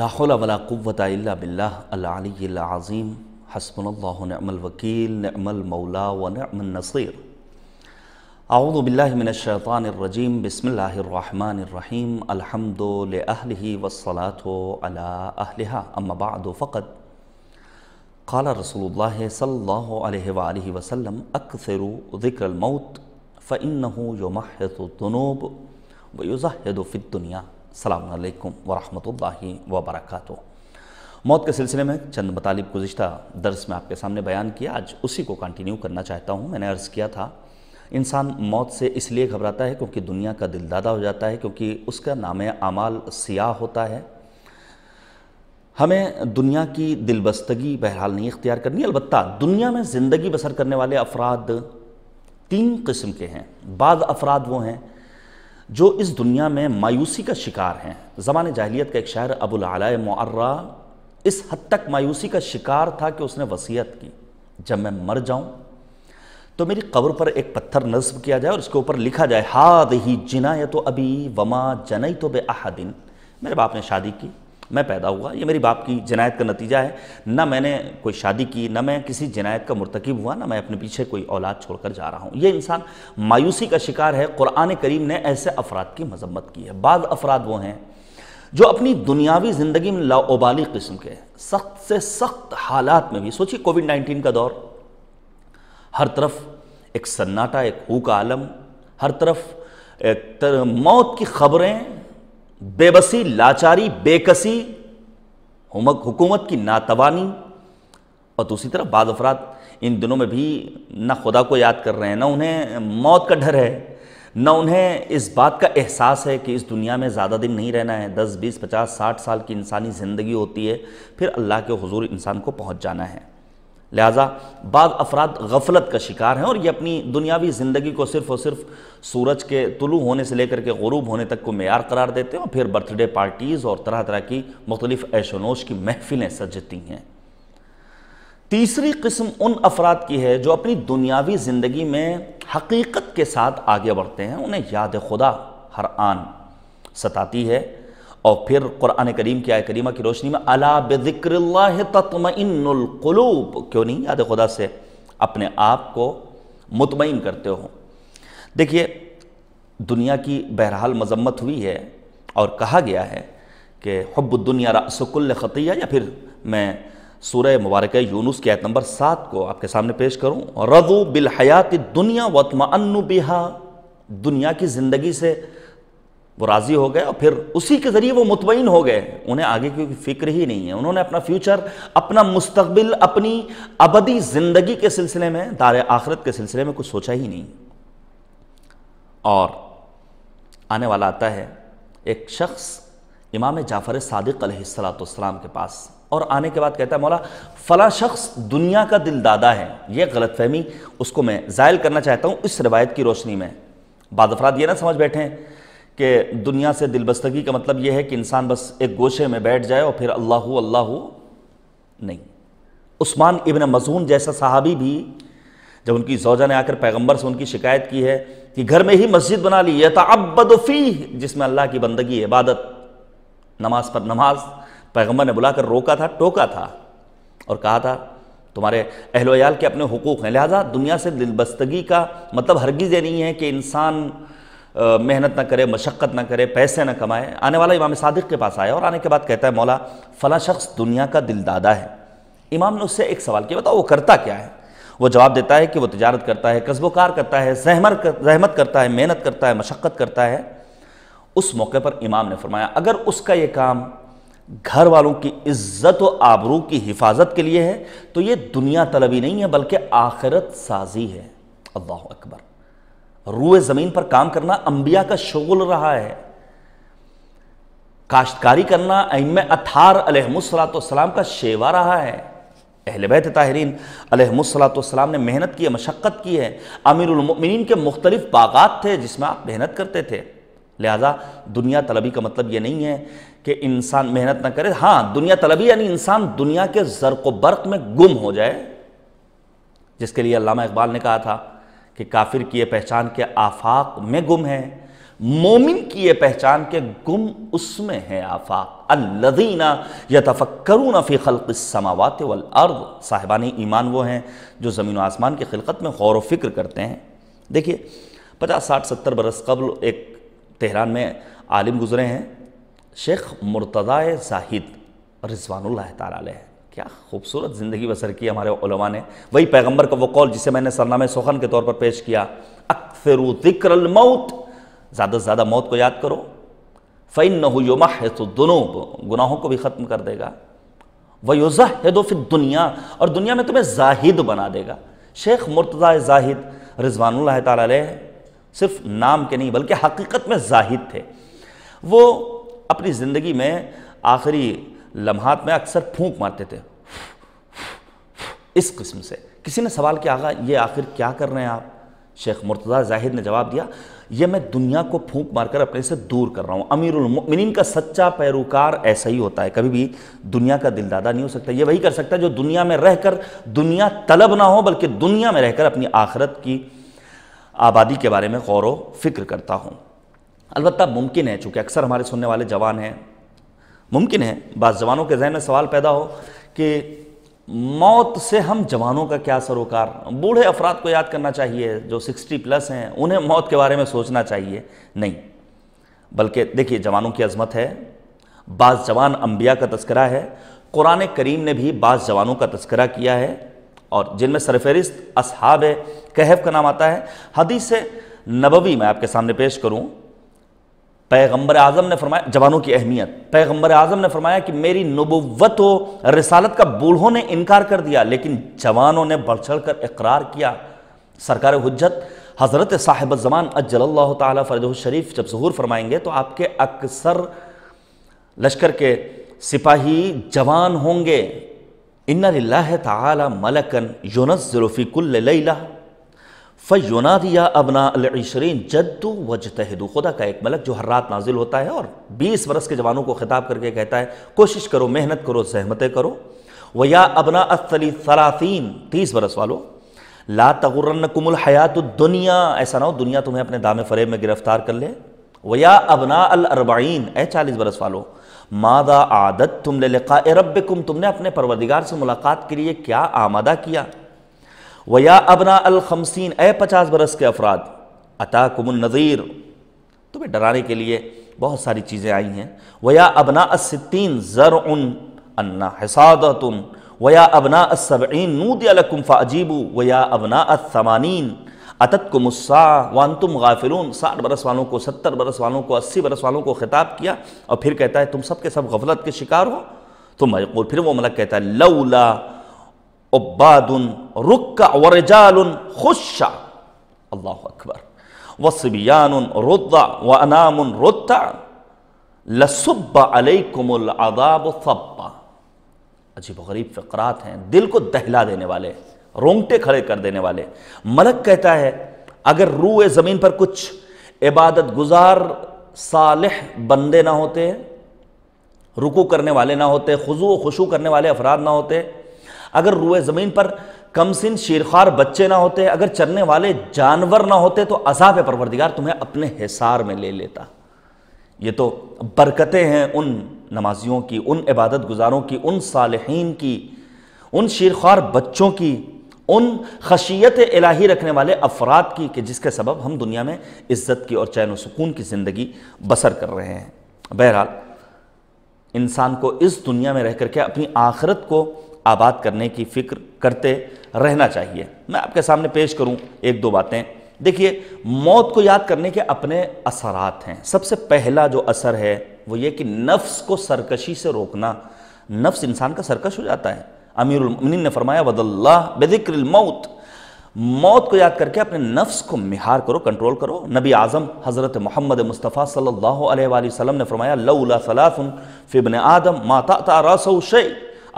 لا حول ولا قوة إلا بالله العلي العظيم حسبنا الله ونعم الوكيل نعم المولى ونعم النصير أعوذ بالله من الشيطان الرجيم بسم الله الرحمن الرحيم الحمد لأهله والصلاة على أهلها أما بعد فقد قال رسول الله صلى الله عليه وآله وسلم أكثر ذكر الموت فإنه يمحث الذنوب ويزهد في الدنيا अल्लाम वरहमल वबरक मौत के सिलसिले में चंद मतलब गुज्त दर्स में आपके सामने बयान किया आज उसी को कंटिन्यू करना चाहता हूँ मैंने अर्ज़ किया था इंसान मौत से इसलिए घबराता है क्योंकि दुनिया का दिलदादा हो जाता है क्योंकि उसका नाम अमाल सियाह होता है हमें दुनिया की दिलबस्तगी बहरहाल नहीं इख्तियार करनी अलबत् दुनिया में ज़िंदगी बसर करने वाले अफराद तीन किस्म के हैं बाद अफराद वो हैं जो इस दुनिया में मायूसी का शिकार हैं ज़मान जाहलीत का एक शायर अबुल अलाय मर्रा इस हद तक मायूसी का शिकार था कि उसने वसीयत की जब मैं मर जाऊँ तो मेरी कब्र पर एक पत्थर नस्ब किया जाए और उसके ऊपर लिखा जाए हाद ही जिना या तो अभी वमा जनई तो बे मेरे बाप ने शादी की मैं पैदा हुआ ये मेरी बाप की जनायत का नतीजा है ना मैंने कोई शादी की ना मैं किसी जनायत का मुरतकब हुआ ना मैं अपने पीछे कोई औलाद छोड़कर जा रहा हूँ ये इंसान मायूसी का शिकार है कुरान करीम ने ऐसे अफराद की मजम्मत की है बाद अफराद वो हैं जो अपनी दुनियावी ज़िंदगी में लाओबाली किस्म के सख्त से सख्त हालात में भी सोचिए कोविड नाइन्टीन का दौर हर तरफ एक सन्नाटा एक हू का आलम हर तरफ तर मौत की खबरें बेबसी लाचारी बेकसी हुकूमत की नातवानी और दूसरी तरफ बाद अफराद इन दिनों में भी ना खुदा को याद कर रहे हैं ना उन्हें मौत का डर है ना उन्हें इस बात का एहसास है कि इस दुनिया में ज़्यादा दिन नहीं रहना है दस बीस पचास साठ साल की इंसानी ज़िंदगी होती है फिर अल्लाह के हजूर इंसान को पहुँच जाना है लिहाजा बाद अफराद गफलत का शिकार हैं और ये अपनी दुनियावी ज़िंदगी को सिर्फ और सिर्फ सूरज के तुलु होने से लेकर के गरूब होने तक को मैार करार देते हैं और फिर बर्थडे पार्टीज़ और तरह तरह की मुख्तलिफ़ ऐशोनोश की महफिलें सजती हैं तीसरी किस्म उन अफराद की है जो अपनी दुनियावी ज़िंदगी में हकीकत के साथ आगे बढ़ते हैं उन्हें याद खुदा हर आन सताती है और फिर कुरान करीम की आय करीमा की रोशनी में अला तत्म तत्मनकलूब क्यों नहीं याद खुदा से अपने आप को मुतमिन करते हो देखिए दुनिया की बहरहाल मजम्मत हुई है और कहा गया है कि हब्ब दुनिया रसकुल्ल ख़तिया या फिर मैं सूर मुबारक यूनुस की आयत नंबर सात को आपके सामने पेश करूँ रजू बिल हयात दुनिया अनु बिहा दुनिया की ज़िंदगी से वो राज़ी हो गए और फिर उसी के ज़रिए वो मुतमिन हो गए उन्हें आगे की फ़िक्र ही नहीं है उन्होंने अपना फ्यूचर अपना मुस्तबिल अपनी अबदी ज़िंदगी के सिलसिले में दार आखरत के सिलसिले में कुछ सोचा ही नहीं और आने वाला आता है एक शख्स इमाम जाफ़र सादिक के पास और आने के बाद कहता है मौला फ़ला शख्स दुनिया का दिल दादा है यह गलतफहमी उसको मैं ज़ायल करना चाहता हूं इस रिवायत की रोशनी में बाद अफराद यह ना समझ बैठे हैं कि दुनिया से दिलबस्तगी का मतलब यह है कि इंसान बस एक गोशे में बैठ जाए और फिर अल्लाह अल्लाह नहीं उस्मान इबन मजहून जैसा साहबी भी जब उनकी जौजा ने आकर पैगंबर से उनकी शिकायत की है कि घर में ही मस्जिद बना ली है तबदफ़ी जिसमें अल्लाह की बंदगी इबादत नमाज पर नमाज पैगंबर ने बुलाकर रोका था टोका था और कहा था तुम्हारे अहलोयाल के अपने हकूक़ हैं लिहाजा दुनिया से दिलबस्तगी का मतलब हरगिज़ नहीं है कि इंसान मेहनत ना करे मशक्क़त ना करे पैसे ना कमाए आने वाला इमाम सादिक के पास आया और आने के बाद कहता है मौला फ़ला शख्स दुनिया का दिलदादा है इमाम ने उससे एक सवाल किया बताओ वो करता क्या है वो जवाब देता है कि वो तजारत करता है कस्बोकार करता है जहमर कर, जहमत करता है मेहनत करता है मशक्क़त करता है उस मौके पर इमाम ने फरमाया अगर उसका ये काम घर वालों की इज्जत व आबरू की हिफाजत के लिए है तो ये दुनिया तलबी नहीं है बल्कि आखिरत साजी है अल्लाह अकबर रूए ज़मीन पर काम करना अंबिया का शगुल रहा है काश्तकारी करना अम अथार अलहमसलाम का शेवा रहा है अहल बैत ताहरीन अलहमसलाम ने मेहनत की है मशक्क़त की है अमीरमिन के मुख्तलिफ बागात थे जिसमें आप मेहनत करते थे लिहाजा दुनिया तलबी का मतलब ये नहीं है कि इंसान मेहनत ना करे हाँ दुनिया तलबी यानी इंसान दुनिया के जरको बर्क में गुम हो जाए जिसके लिए अलामा इकबाल ने कहा था कि काफिर की ये पहचान के आफाक में गुम है मोमिन की ये पहचान के गुम उसमें है आफाक अल्लदीना या तफक्रून फ़ी खलक समावत वल अर्द साहिबान ईमान वो हैं जो ज़मीन आसमान की खिलकत में गौर फिक्र करते हैं देखिए पचास साठ सत्तर बरस कबल एक तेहरान में आलिम गुज़रे हैं शेख मुर्तदा जाहिद रिजवान ताल हैं क्या खूबसूरत ज़िंदगी बसर की हमारे उलमा ने वही पैगम्बर का वो कौल जिसे मैंने सरनामे सोखन के तौर पर पेश किया अक्सरु जिक्रल मौत ज़्यादा से ज़्यादा मौत को याद करो फ़ैन न है तो दोनों गुनाहों को भी ख़त्म कर देगा वयोज़ा है दो फिर दुनिया और दुनिया में तुम्हें जाहिद बना देगा शेख मुर्तज़ा जाहिद रिजवान तिरफ नाम के नहीं बल्कि हकीकत में जाहिद थे वो अपनी ज़िंदगी में आखिरी लम्हात में अक्सर फूंक मारते थे इस किस्म से किसी ने सवाल किया आगा ये आखिर क्या कर रहे हैं आप शेख मुर्तज़ा जाहिद ने जवाब दिया ये मैं दुनिया को फूंक मारकर अपने से दूर कर रहा हूँ अमीरमिन का सच्चा पैरोकार ऐसा ही होता है कभी भी दुनिया का दिलदादा नहीं हो सकता ये वही कर सकता है जो दुनिया में रहकर दुनिया तलब ना हो बल्कि दुनिया में रहकर अपनी आखरत की आबादी के बारे में गौर व फिक्र करता हूँ अलबत्त मुमकिन है चूँकि अक्सर हमारे सुनने वाले जवान हैं मुमकिन है बाद जवानों के जहन में सवाल पैदा हो कि मौत से हम जवानों का क्या सरोकार बूढ़े अफराद को याद करना चाहिए जो 60 प्लस हैं उन्हें मौत के बारे में सोचना चाहिए नहीं बल्कि देखिए जवानों की अजमत है बाज़ जवान अम्बिया का तस्करा है कुरान करीम ने भी बाज़ जवानों का तस्करा किया है और जिनमें सरफहरिस्त असहाब कहफ का नाम आता है हदीस नबवी मैं आपके सामने पेश करूँ पैगम्बर आजम ने फरमाया जवानों की अहमियत पैगम्बर आजम ने फरमाया कि मेरी नबुवत हो रसालत का बूढ़ों ने इनकार कर दिया लेकिन जवानों ने बढ़ चढ़ कर इकरार किया सरकार हजत हज़रत साहिब ज़मान अजल्ला तरज शरीफ जब जहूर फरमाएंगे तो आपके अक्सर लश्कर के सिपाही जवान होंगे इन्ना लाह तला मलकन यूनस ज़रूफ़ी कुल्ला फ़योना दिया अबना अलशरीन जद्दू वजतहदू खुदा का एक मलक जो हर रात नाजिल होता है और 20 वर्ष के जवानों को ख़िताब करके कहता है कोशिश करो मेहनत करो सहमतें करो व या अबना असली सलासीन तीस बरस वालों ला तगुरन कुमुल हयात दुनिया ऐसा ना हो दुनिया तुम्हें अपने दाम फरेब में गिरफ्तार कर ले व या अबना अलरबाइन ए चालीस बरस वालों मादा आदत तुम ले लिखा ए रब तुमने अपने परवदिगार से मुलाकात के लिए क्या आमादा किया वया अबना अलखमसिन ए पचास बरस के अफराद अता कुमन नज़ीर तुम्हें डराने के लिए बहुत सारी चीज़ें आई हैं वया अबना असिन ज़र उन अन्ना हसादतुन वया अबना असबीन नूदलकुम फ़ाजीबू वया अबना असमानीन अतत को मुस्सा वान तुम गाफिलून साठ बरस वालों को सत्तर बरस वालों को अस्सी बरस वालों को खिताब किया और फिर कहता है तुम सब के सब गफलत के शिकार हो तो मजकूर फिर वो मलक कहता है लौला उबादुन रुक्का वरजाल खुशा अल्लाह अकबर वसबियान रुद्दा व अनामुन रुद्दा लसुब्बा अलैकुमुल अदाब सब्बा अजीब गरीब फ़करात हैं दिल को दहला देने वाले रोंगटे खड़े कर देने वाले मलक कहता है अगर रूए ज़मीन पर कुछ इबादत गुजार सालह बंदे ना होते रुकू करने वाले ना होते खुजू खुशू करने वाले अफराद ना होते अगर रूए ज़मीन पर कमसिन शेरखार बच्चे ना होते अगर चरने वाले जानवर ना होते तो अजाब परवरदिगार तुम्हें अपने हिसार में ले लेता ये तो बरकतें हैं उन नमाजियों की उन इबादत गुजारों की उन सालहीन की उन शेरखार बच्चों की उन खशियत इलाही रखने वाले अफराद की कि जिसके सबब हम दुनिया में इज्जत की और चैन सुकून की ज़िंदगी बसर कर रहे हैं बहरहाल इंसान को इस दुनिया में रह करके अपनी आखरत को आबाद करने की फ़िक्र करते रहना चाहिए मैं आपके सामने पेश करूं एक दो बातें देखिए मौत को याद करने के अपने असरात हैं सबसे पहला जो असर है वो ये कि नफ्स को सरकशी से रोकना नफ्स इंसान का सरकश हो जाता है अमीरमिन ने फरमाया वदल्ला बेदिक्र मौत मौत को याद करके अपने नफ्स को मिहार करो कंट्रोल करो नबी आज़म हज़रत मोहम्मद मुस्तफ़ा सल्लल्लाहु अलैहि वसल्लम ने फरमाया सलाफुन फ़िबन आदम माता तारा शे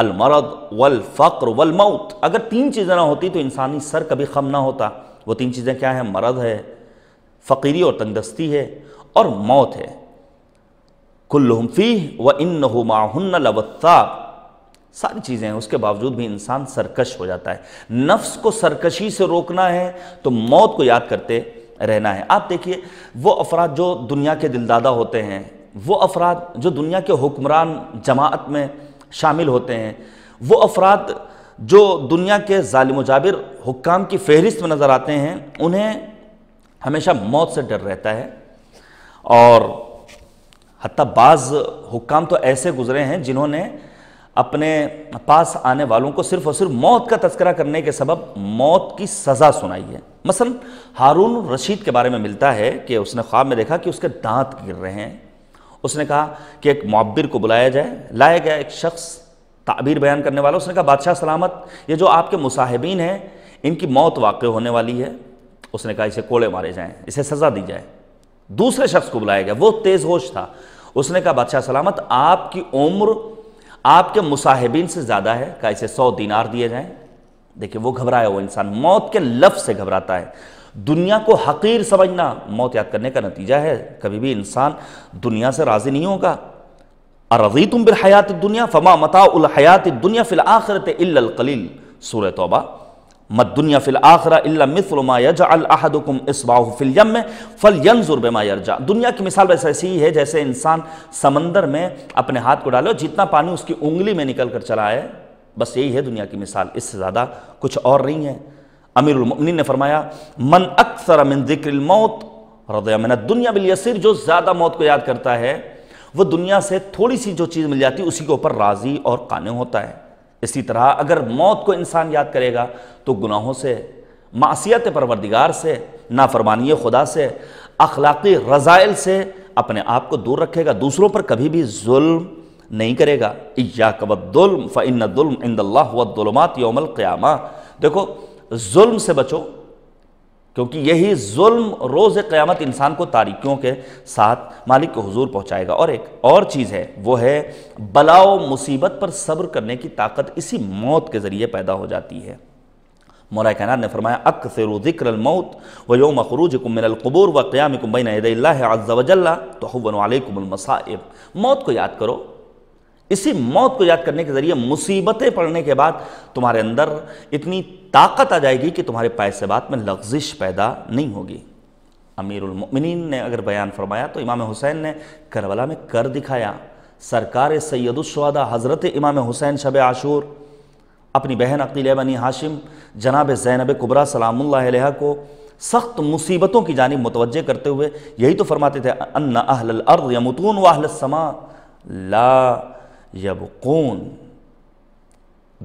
अलमरद वल फ़क्र वल मौत अगर तीन चीज़ें ना होती तो इंसानी सर कभी खम ना होता वो तीन चीज़ें क्या हैं मरद है फ़कीरी और तंदस्ती है और मौत है कुल्लुमफ़ी व इन माहन्न लवत्ता सारी चीज़ें हैं उसके बावजूद भी इंसान सरकश हो जाता है नफ्स को सरकशी से रोकना है तो मौत को याद करते रहना है आप देखिए वो अफराद जो दुनिया के दिलदादा होते हैं वो अफराद जो दुनिया के हुक्मरान जमात में शामिल होते हैं वो अफराद जो दुनिया के ालिम जाबिर हुक्काम की फहरिस्त में नज़र आते हैं उन्हें हमेशा मौत से डर रहता है और हती बाज़ तो ऐसे गुज़रे हैं जिन्होंने अपने पास आने वालों को सिर्फ और सिर्फ मौत का तस्करा करने के सबब मौत की सज़ा सुनाई है मसलन हारून रशीद के बारे में मिलता है कि उसने ख्वाब में देखा कि उसके दांत गिर रहे हैं उसने कहा कि एक मुआबिर को बुलाया जाए लाया गया एक शख्स ताबीर बयान करने वाला उसने कहा बादशाह सलामत ये जो आपके मुसाहिबीन हैं इनकी मौत वाक़ होने वाली है उसने कहा इसे कोड़े मारे जाएँ इसे सज़ा दी जाए दूसरे शख्स को बुलाया गया वो तेज़ होश था उसने कहा बादशाह सलामत आपकी उम्र आपके मुसाहिबीन से ज़्यादा है कहा इसे सौ दिनार दिए जाएँ देखिए वो घबराया वो इंसान मौत के लफ्ज़ से घबराता है दुनिया को हकीर समझना मौत याद करने का नतीजा है कभी भी इंसान दुनिया से राज़ी नहीं होगा अरजी तुम बिल हयात दुनिया फमा मताउल हयात दुनिया फिल आखरत इल्लकलील सूर तोबा मत दुनिया फिल आखरा इल्ला मिसलमा यजअलहदुकुम फिल यम फल यंजुर बेमा यरजा दुनिया की मिसाल वैसे ऐसी ही है जैसे इंसान समंदर में अपने हाथ को डालो जितना पानी उसकी उंगली में निकल कर चला है बस यही है दुनिया की मिसाल इससे ज़्यादा कुछ और नहीं है उलमिन ने फरमाया मन अक्सर मिन जिक्र मौत हृदय मैंने दुनिया बिल यसिर जो ज़्यादा मौत को याद करता है वह दुनिया से थोड़ी सी जो चीज़ मिल जाती है उसी के ऊपर राज़ी और कान होता है इसी तरह अगर मौत को इंसान याद करेगा तो गुनाहों से मासीत परवरदिगार से नाफरमानिय खुदा से अखलाक़ी रज़ाइल से अपने आप को दूर रखेगा दूसरों पर कभी भी जुल्म नहीं करेगा इया इन फ़िनदुल्म इंदल्लाहमात योमल क़्यामा देखो जुल्म से बचो क्योंकि यही जुल्म रोज़ क्यामत इंसान को तारीखियों के साथ मालिक को हजूर पहुंचाएगा और एक और चीज़ है वो है बलाओ मुसीबत पर सब्र करने की ताकत इसी मौत के ज़रिए पैदा हो जाती है मौला कैनार ने फरमाया अक से ज़िक्रमौत व योम मखरूज कुमिनकबूर व क़्याम कुम्बैन तो हवन मौत को याद करो इसी मौत को याद करने के ज़रिए मुसीबतें पड़ने के बाद तुम्हारे अंदर इतनी ताकत आ जाएगी कि तुम्हारे बात में लफ्जिश पैदा नहीं होगी अमीरमिन ने अगर बयान फरमाया तो इमाम हुसैन ने करबला में कर दिखाया सरकार सैदुलशवादा हज़रत इमाम हुसैन शब आशूर अपनी बहन अकील बनी हाशिम जनाब जैनब कुबरा सलाम्ला को सख्त मुसीबतों की जानब मुतवजह करते हुए यही तो फरमाते थे अन्ना अहल अर्द यमुतून वाहल समा ला कौन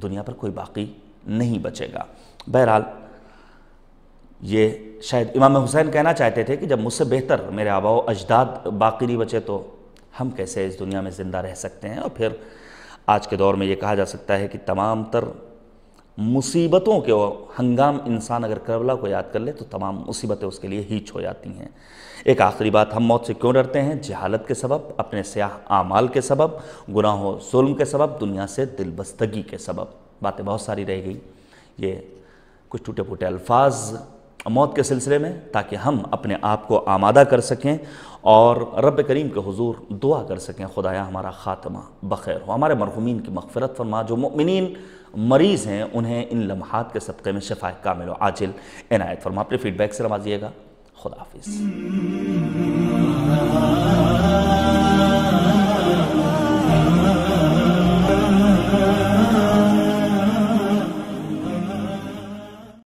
दुनिया पर कोई बाकी नहीं बचेगा बहरहाल ये शायद इमाम हुसैन कहना चाहते थे कि जब मुझसे बेहतर मेरे आबाओ अजदाद बाकी नहीं बचे तो हम कैसे इस दुनिया में ज़िंदा रह सकते हैं और फिर आज के दौर में ये कहा जा सकता है कि तमाम तर मुसीबतों के हंगाम इंसान अगर करबला को याद कर ले तो तमाम मुसीबतें उसके लिए हीच हो जाती हैं एक आखिरी बात हम मौत से क्यों डरते हैं जहालत के सबब अपने स्याह आमाल के सबब गुनाहों जुल्म के सबब दुनिया से दिलबस्तगी के सबब बातें बहुत सारी रह गई ये कुछ टूटे फूटे अल्फाज मौत के सिलसिले में ताकि हम अपने आप को आमादा कर सकें और रब करीम के हुजूर दुआ कर सकें खुदाया हमारा ख़ात्मा बखैर हो हमारे मरहूमिन की मगफरत फरमा जो मिन मरीज़ हैं उन्हें इन लम्हात के सबके में का मिलो आजिल इनायत फरमा अपने फीडबैक से रवाजिएगा खुदाफिज़